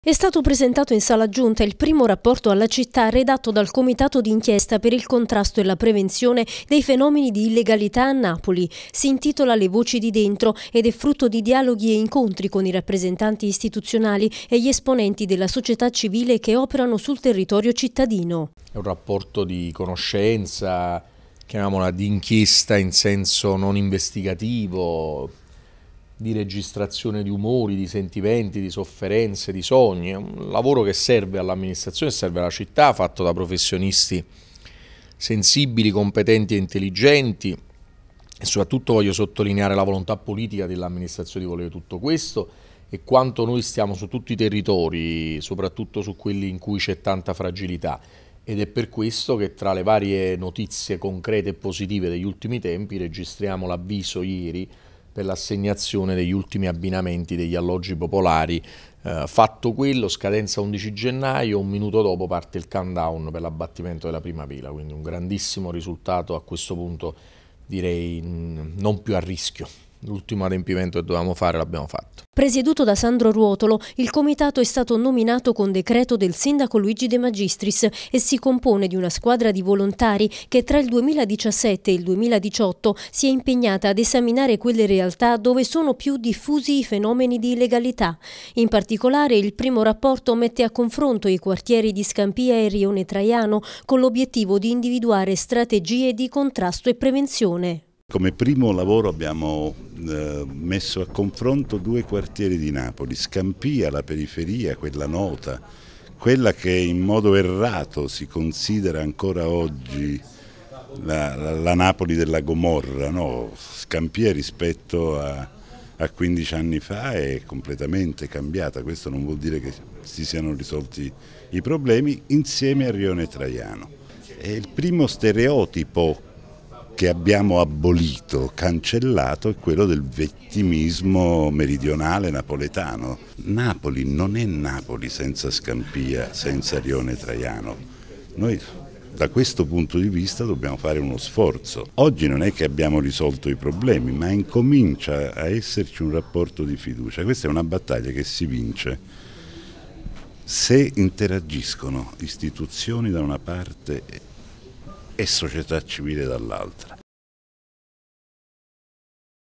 È stato presentato in sala giunta il primo rapporto alla città redatto dal Comitato d'inchiesta per il contrasto e la prevenzione dei fenomeni di illegalità a Napoli. Si intitola Le voci di dentro ed è frutto di dialoghi e incontri con i rappresentanti istituzionali e gli esponenti della società civile che operano sul territorio cittadino. È un rapporto di conoscenza, chiamiamola, di inchiesta in senso non investigativo, di registrazione di umori, di sentimenti, di sofferenze, di sogni. È un lavoro che serve all'amministrazione, serve alla città, fatto da professionisti sensibili, competenti e intelligenti. E soprattutto voglio sottolineare la volontà politica dell'amministrazione di volere tutto questo e quanto noi stiamo su tutti i territori, soprattutto su quelli in cui c'è tanta fragilità ed è per questo che tra le varie notizie concrete e positive degli ultimi tempi registriamo l'avviso ieri per l'assegnazione degli ultimi abbinamenti degli alloggi popolari. Eh, fatto quello, scadenza 11 gennaio, un minuto dopo parte il countdown per l'abbattimento della prima pila, quindi un grandissimo risultato a questo punto direi mm, non più a rischio. L'ultimo adempimento che dovevamo fare l'abbiamo fatto. Presieduto da Sandro Ruotolo, il comitato è stato nominato con decreto del sindaco Luigi De Magistris e si compone di una squadra di volontari che tra il 2017 e il 2018 si è impegnata ad esaminare quelle realtà dove sono più diffusi i fenomeni di illegalità. In particolare il primo rapporto mette a confronto i quartieri di Scampia e Rione Traiano con l'obiettivo di individuare strategie di contrasto e prevenzione. Come primo lavoro abbiamo eh, messo a confronto due quartieri di Napoli, Scampia, la periferia, quella nota, quella che in modo errato si considera ancora oggi la, la, la Napoli della Gomorra, no? Scampia rispetto a, a 15 anni fa è completamente cambiata, questo non vuol dire che si siano risolti i problemi insieme a Rione Traiano. È il primo stereotipo che abbiamo abolito, cancellato, è quello del vettimismo meridionale napoletano. Napoli non è Napoli senza Scampia, senza Rione Traiano. Noi da questo punto di vista dobbiamo fare uno sforzo. Oggi non è che abbiamo risolto i problemi, ma incomincia a esserci un rapporto di fiducia. Questa è una battaglia che si vince se interagiscono istituzioni da una parte e società civile dall'altra.